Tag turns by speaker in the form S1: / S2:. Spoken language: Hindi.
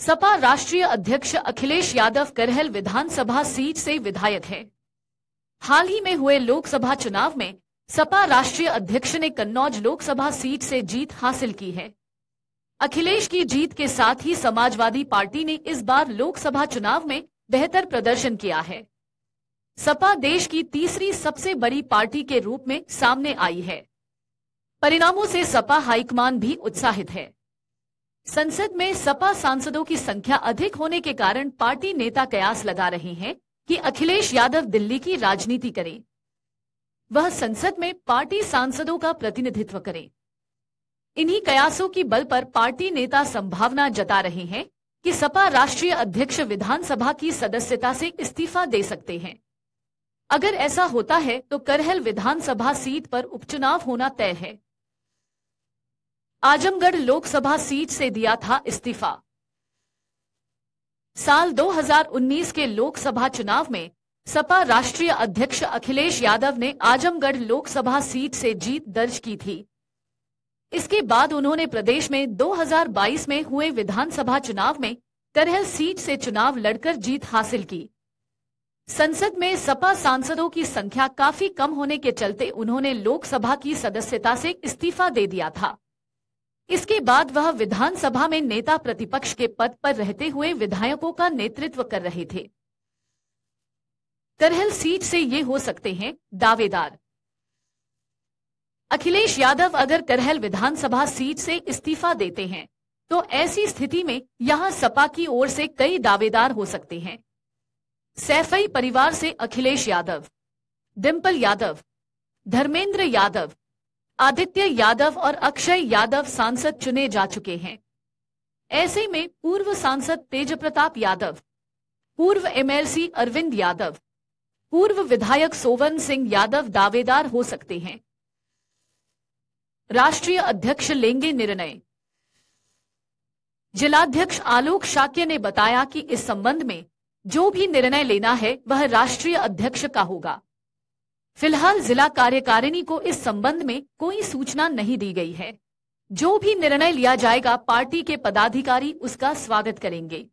S1: सपा राष्ट्रीय अध्यक्ष अखिलेश यादव करहल विधानसभा सीट से विधायक हैं। हाल ही में हुए लोकसभा चुनाव में सपा राष्ट्रीय अध्यक्ष ने कन्नौज लोकसभा सीट से जीत हासिल की है अखिलेश की जीत के साथ ही समाजवादी पार्टी ने इस बार लोकसभा चुनाव में बेहतर प्रदर्शन किया है सपा देश की तीसरी सबसे बड़ी पार्टी के रूप में सामने आई है परिणामों से सपा हाईकमान भी उत्साहित है संसद में सपा सांसदों की संख्या अधिक होने के कारण पार्टी नेता कयास लगा रहे हैं कि अखिलेश यादव दिल्ली की राजनीति करें वह संसद में पार्टी सांसदों का प्रतिनिधित्व करें इन्हीं कयासों की बल पर पार्टी नेता संभावना जता रहे हैं कि सपा राष्ट्रीय अध्यक्ष विधानसभा की सदस्यता से इस्तीफा दे सकते हैं अगर ऐसा होता है तो करहल विधानसभा सीट पर उपचुनाव होना तय है आजमगढ़ लोकसभा सीट से दिया था इस्तीफा साल 2019 के लोकसभा चुनाव में सपा राष्ट्रीय अध्यक्ष अखिलेश यादव ने आजमगढ़ लोकसभा सीट से जीत दर्ज की थी इसके बाद उन्होंने प्रदेश में 2022 में हुए विधानसभा चुनाव में तरह सीट से चुनाव लड़कर जीत हासिल की संसद में सपा सांसदों की संख्या काफी कम होने के चलते उन्होंने लोकसभा की सदस्यता से इस्तीफा दे दिया था इसके बाद वह विधानसभा में नेता प्रतिपक्ष के पद पर रहते हुए विधायकों का नेतृत्व कर रहे थे करहल सीट से ये हो सकते हैं दावेदार अखिलेश यादव अगर करहल विधानसभा सीट से इस्तीफा देते हैं तो ऐसी स्थिति में यहां सपा की ओर से कई दावेदार हो सकते हैं सैफई परिवार से अखिलेश यादव डिम्पल यादव धर्मेंद्र यादव आदित्य यादव और अक्षय यादव सांसद चुने जा चुके हैं ऐसे में पूर्व सांसद तेज प्रताप यादव पूर्व एमएलसी अरविंद यादव पूर्व विधायक सोवन सिंह यादव दावेदार हो सकते हैं राष्ट्रीय अध्यक्ष लेंगे निर्णय जिलाध्यक्ष आलोक शाक्य ने बताया कि इस संबंध में जो भी निर्णय लेना है वह राष्ट्रीय अध्यक्ष का होगा फिलहाल जिला कार्यकारिणी को इस संबंध में कोई सूचना नहीं दी गई है जो भी निर्णय लिया जाएगा पार्टी के पदाधिकारी उसका स्वागत करेंगे